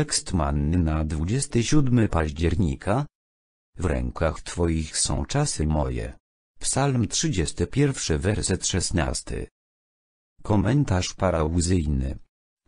Tekst manny na 27 października. W rękach Twoich są czasy moje. Psalm 31 werset 16. Komentarz parałzyjny.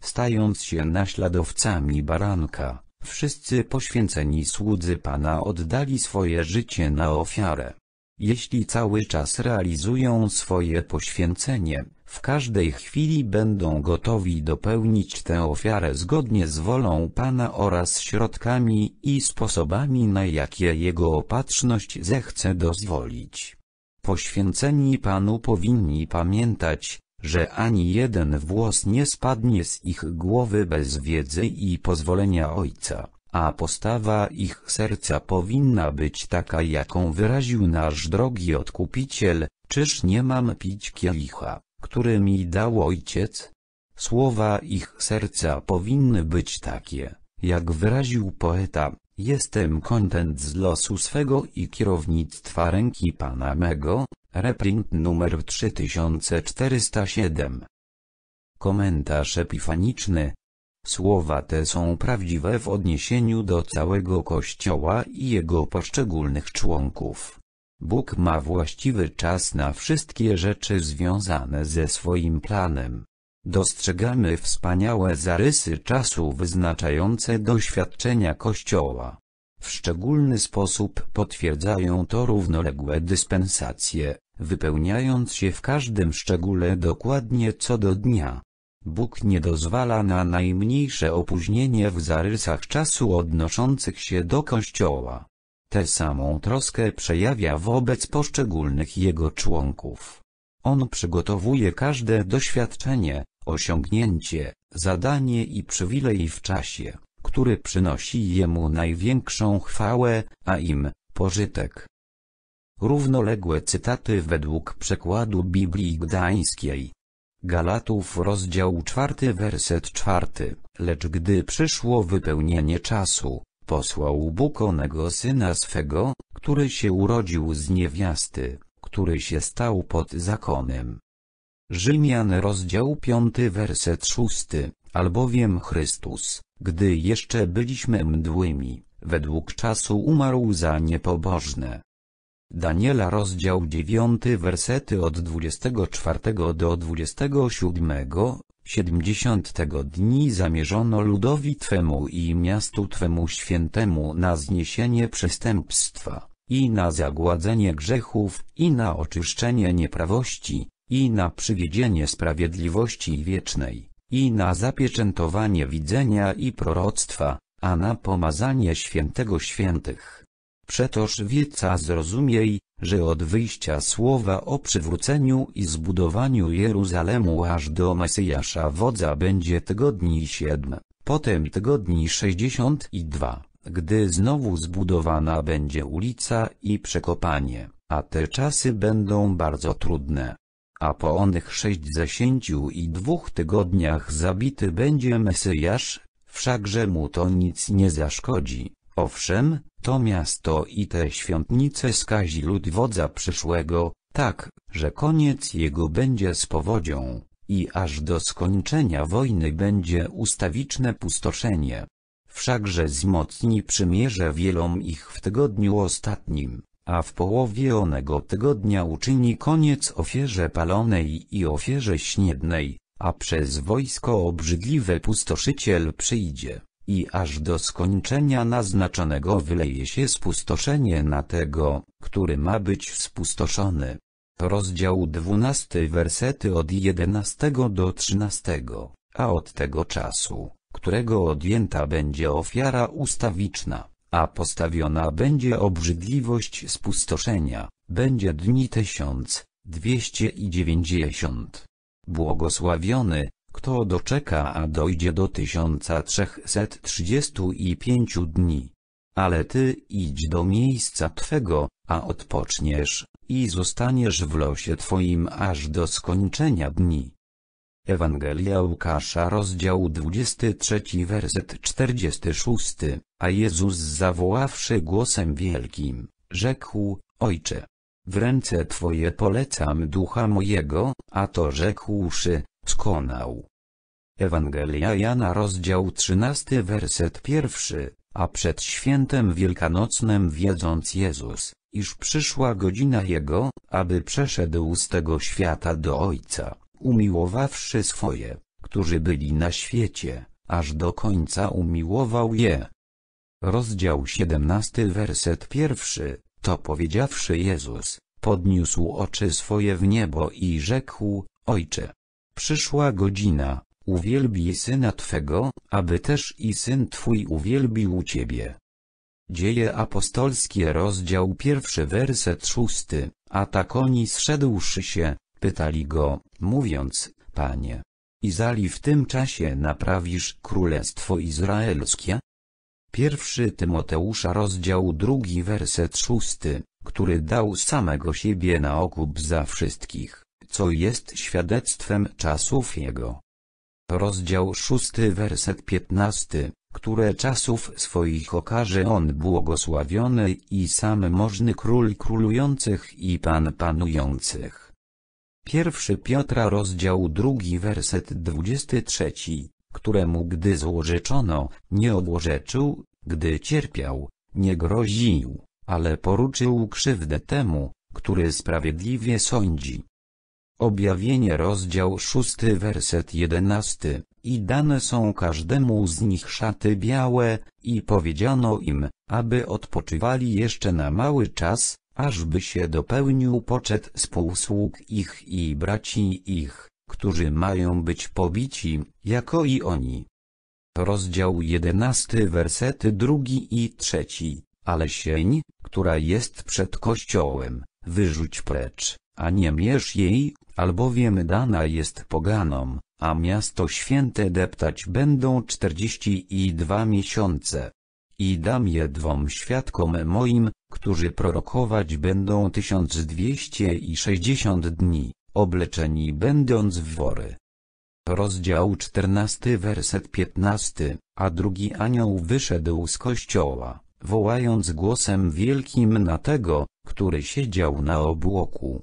Stając się naśladowcami baranka, wszyscy poświęceni słudzy Pana oddali swoje życie na ofiarę. Jeśli cały czas realizują swoje poświęcenie, w każdej chwili będą gotowi dopełnić tę ofiarę zgodnie z wolą Pana oraz środkami i sposobami na jakie Jego opatrzność zechce dozwolić. Poświęceni Panu powinni pamiętać, że ani jeden włos nie spadnie z ich głowy bez wiedzy i pozwolenia Ojca a postawa ich serca powinna być taka jaką wyraził nasz drogi Odkupiciel, czyż nie mam pić kielicha, który mi dał Ojciec? Słowa ich serca powinny być takie, jak wyraził poeta, jestem kontent z losu swego i kierownictwa ręki Pana mego, reprint numer 3407. Komentarz epifaniczny Słowa te są prawdziwe w odniesieniu do całego Kościoła i jego poszczególnych członków. Bóg ma właściwy czas na wszystkie rzeczy związane ze swoim planem. Dostrzegamy wspaniałe zarysy czasu wyznaczające doświadczenia Kościoła. W szczególny sposób potwierdzają to równoległe dyspensacje, wypełniając się w każdym szczególe dokładnie co do dnia. Bóg nie dozwala na najmniejsze opóźnienie w zarysach czasu odnoszących się do Kościoła. Tę samą troskę przejawia wobec poszczególnych jego członków. On przygotowuje każde doświadczenie, osiągnięcie, zadanie i przywilej w czasie, który przynosi jemu największą chwałę, a im, pożytek. Równoległe cytaty według przekładu Biblii Gdańskiej Galatów rozdział czwarty werset czwarty, lecz gdy przyszło wypełnienie czasu, posłał Bóg onego syna swego, który się urodził z niewiasty, który się stał pod zakonem. Rzymian rozdział piąty werset szósty, albowiem Chrystus, gdy jeszcze byliśmy mdłymi, według czasu umarł za niepobożne. Daniela rozdział 9 wersety od 24 do 27, 70 siedemdziesiątego dni zamierzono ludowi Twemu i miastu Twemu świętemu na zniesienie przestępstwa, i na zagładzenie grzechów, i na oczyszczenie nieprawości, i na przywiedzienie sprawiedliwości wiecznej, i na zapieczętowanie widzenia i proroctwa, a na pomazanie świętego świętych. Przetoż wieca zrozumiej, że od wyjścia słowa o przywróceniu i zbudowaniu Jeruzalemu aż do Mesjasza wodza będzie tygodni siedm, potem tygodni sześćdziesiąt i dwa, gdy znowu zbudowana będzie ulica i przekopanie, a te czasy będą bardzo trudne. A po onych sześćdziesięciu i dwóch tygodniach zabity będzie Mesjasz, wszakże mu to nic nie zaszkodzi Owszem, to miasto i te świątnice skazi lud wodza przyszłego, tak, że koniec jego będzie z powodzią, i aż do skończenia wojny będzie ustawiczne pustoszenie. Wszakże zmocni przymierze wielom ich w tygodniu ostatnim, a w połowie onego tygodnia uczyni koniec ofierze palonej i ofierze śniednej, a przez wojsko obrzydliwe pustoszyciel przyjdzie i aż do skończenia naznaczonego wyleje się spustoszenie na tego, który ma być spustoszony. Rozdział 12 wersety od 11 do 13, a od tego czasu, którego odjęta będzie ofiara ustawiczna, a postawiona będzie obrzydliwość spustoszenia, będzie dni tysiąc, dwieście i dziewięćdziesiąt. Błogosławiony, kto doczeka a dojdzie do 1335 dni. Ale ty idź do miejsca twego, a odpoczniesz, i zostaniesz w losie twoim aż do skończenia dni. Ewangelia Łukasza rozdział 23 werset 46, a Jezus zawoławszy głosem wielkim, rzekł, Ojcze, w ręce Twoje polecam ducha mojego, a to rzekłszy, skonał. Ewangelia Jana rozdział 13 werset pierwszy, a przed świętem wielkanocnym wiedząc Jezus, iż przyszła godzina Jego, aby przeszedł z tego świata do Ojca, umiłowawszy swoje, którzy byli na świecie, aż do końca umiłował je. Rozdział 17 werset pierwszy, to powiedziawszy Jezus, podniósł oczy swoje w niebo i rzekł, Ojcze, Przyszła godzina, uwielbij syna Twego, aby też i syn Twój uwielbił Ciebie. Dzieje apostolskie rozdział pierwszy werset szósty, a tak oni zszedłszy się, pytali go, mówiąc, Panie, Izali w tym czasie naprawisz Królestwo Izraelskie? Pierwszy Tymoteusza rozdział drugi werset szósty, który dał samego siebie na okup za wszystkich co jest świadectwem czasów Jego. Rozdział 6 werset 15, które czasów swoich okaże On błogosławiony i sam możny Król królujących i Pan panujących. Pierwszy Piotra rozdział drugi, werset 23, któremu gdy złorzeczono, nie odłorzeczył, gdy cierpiał, nie groził, ale poruczył krzywdę temu, który sprawiedliwie sądzi. Objawienie rozdział 6 werset 11, i dane są każdemu z nich szaty białe, i powiedziano im, aby odpoczywali jeszcze na mały czas, ażby się dopełnił poczet spółsług ich i braci ich, którzy mają być pobici, jako i oni. Rozdział 11 wersety 2 i 3, ale sień, która jest przed kościołem, wyrzuć precz a nie mierz jej, albowiem dana jest poganom, a miasto święte deptać będą czterdzieści i dwa miesiące. I dam je dwom świadkom moim, którzy prorokować będą tysiąc dwieście i sześćdziesiąt dni, obleczeni będąc w wory. Rozdział czternasty werset piętnasty, a drugi anioł wyszedł z kościoła, wołając głosem wielkim na tego, który siedział na obłoku,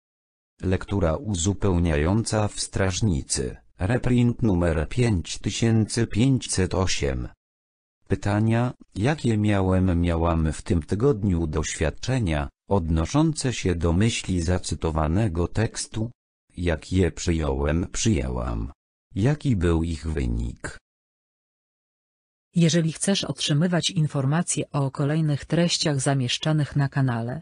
Lektura uzupełniająca w strażnicy. Reprint numer 5508. Pytania, jakie miałem miałam w tym tygodniu doświadczenia, odnoszące się do myśli zacytowanego tekstu? Jak je przyjąłem przyjęłam? Jaki był ich wynik? Jeżeli chcesz otrzymywać informacje o kolejnych treściach zamieszczanych na kanale,